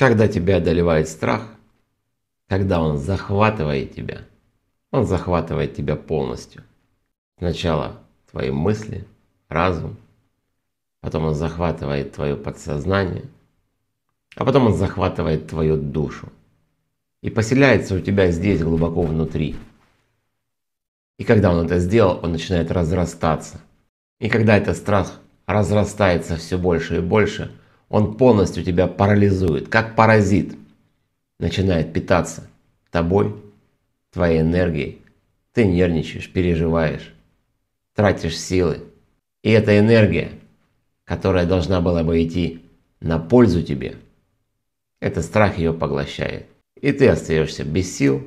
Когда тебя одолевает страх, когда он захватывает тебя, он захватывает тебя полностью. Сначала твои мысли, разум, потом он захватывает твое подсознание, а потом он захватывает твою душу и поселяется у тебя здесь глубоко внутри. И когда он это сделал, он начинает разрастаться. И когда этот страх разрастается все больше и больше – он полностью тебя парализует, как паразит. Начинает питаться тобой, твоей энергией. Ты нервничаешь, переживаешь, тратишь силы. И эта энергия, которая должна была бы идти на пользу тебе, этот страх ее поглощает. И ты остаешься без сил,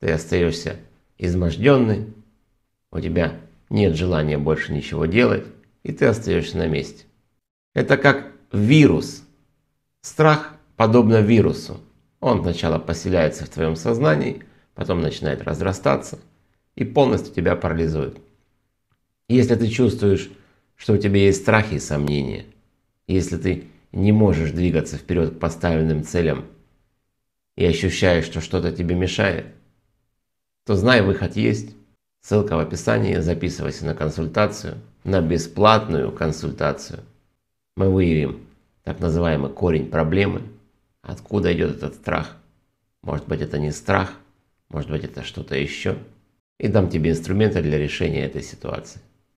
ты остаешься изможденный, у тебя нет желания больше ничего делать, и ты остаешься на месте. Это как вирус. Страх подобно вирусу. Он сначала поселяется в твоем сознании, потом начинает разрастаться и полностью тебя парализует. Если ты чувствуешь, что у тебя есть страхи и сомнения, если ты не можешь двигаться вперед к поставленным целям и ощущаешь, что что-то тебе мешает, то знай, выход есть. Ссылка в описании, записывайся на консультацию, на бесплатную консультацию мы выявим так называемый корень проблемы, откуда идет этот страх. Может быть это не страх, может быть это что-то еще. И дам тебе инструменты для решения этой ситуации.